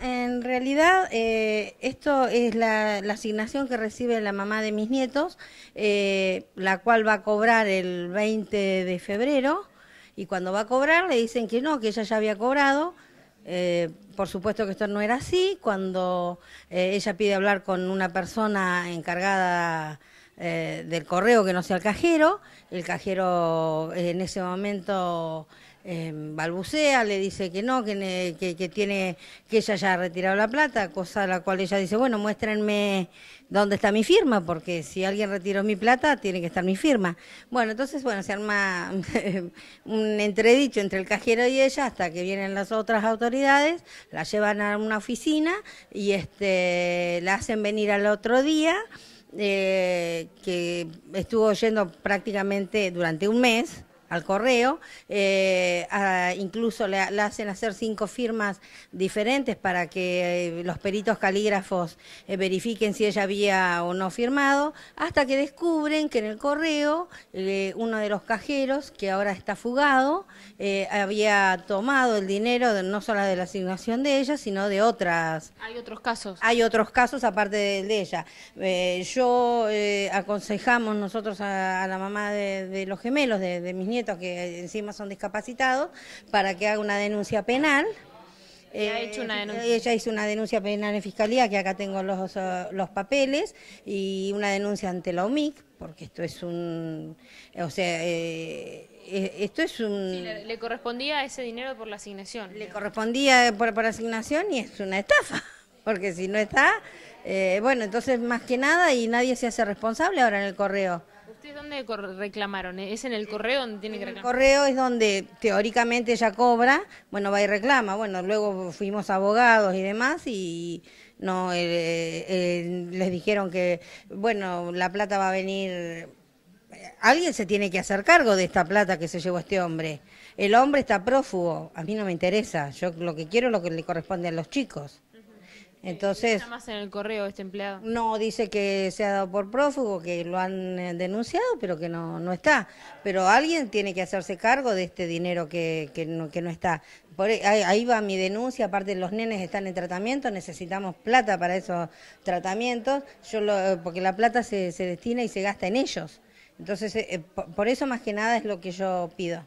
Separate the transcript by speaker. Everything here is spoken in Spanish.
Speaker 1: en realidad eh, esto es la, asignación que recibe la mamá de mis nietos, eh, la cual va a cobrar el 20 de febrero y cuando va a cobrar le dicen que no, que ella ya había cobrado. Eh, por supuesto que esto no era así. Cuando ella pide hablar con una persona encargada del correo que no sea el cajero, el cajero en ese momento Em, balbucea, le dice que no, que, que, tiene, que ella ya ha retirado la plata, cosa a la cual ella dice, bueno, muéstrenme dónde está mi firma, porque si alguien retiró mi plata, tiene que estar mi firma. Bueno, entonces, bueno, se arma un entredicho entre el cajero y ella hasta que vienen las otras autoridades, la llevan a una oficina y este, la hacen venir al otro día. Eh, que estuvo yendo prácticamente durante un mes, al correo, eh, incluso le, hacen hacer cinco firmas diferentes para que eh, los peritos calígrafos eh, verifiquen si ella había o no firmado, hasta que descubren que en el correo uno de los cajeros, que ahora está fugado, había tomado el dinero no solo de la asignación de ella, sino de otras. Hay otros casos. Hay otros casos aparte de ella. yo aconsejamos nosotros a, la mamá de, los gemelos, de mis nietos, que encima son discapacitados, para que haga una denuncia penal. Eh, ella, hizo una denuncia penal en fiscalía, que acá tengo los, eh, los papeles, y una denuncia ante la OMIC, porque esto es un... O sea, eh, esto es un...
Speaker 2: le, correspondía ese dinero por la asignación. Le
Speaker 1: correspondía por, por asignación y es una estafa, porque si no está... bueno, entonces más que nada y nadie se hace responsable ahora en el correo.
Speaker 2: ¿Ustedes dónde reclamaron? ¿Es en el correo donde tiene que reclamar? El correo
Speaker 1: es donde teóricamente ella cobra, bueno, va y reclama. Bueno, luego fuimos abogados y demás y no eh, eh, eh, les dijeron que, bueno, la plata va a venir alguien se tiene que hacer cargo de esta plata que se llevó este hombre. El hombre está prófugo, a mí no me interesa, yo lo que quiero es lo que le corresponde a los chicos. Entonces...
Speaker 2: más en el correo este empleado?
Speaker 1: No, dice que se ha dado por prófugo, que lo han eh, denunciado, pero que no, no está. Pero alguien tiene que hacerse cargo de este dinero que, que, no, que no está. E, ahí, va mi denuncia, aparte los nenes están en tratamiento, necesitamos plata para esos tratamientos, yo eh, porque la plata se, se destina y se gasta en ellos. Entonces, eh, por eso más que nada es lo que yo pido.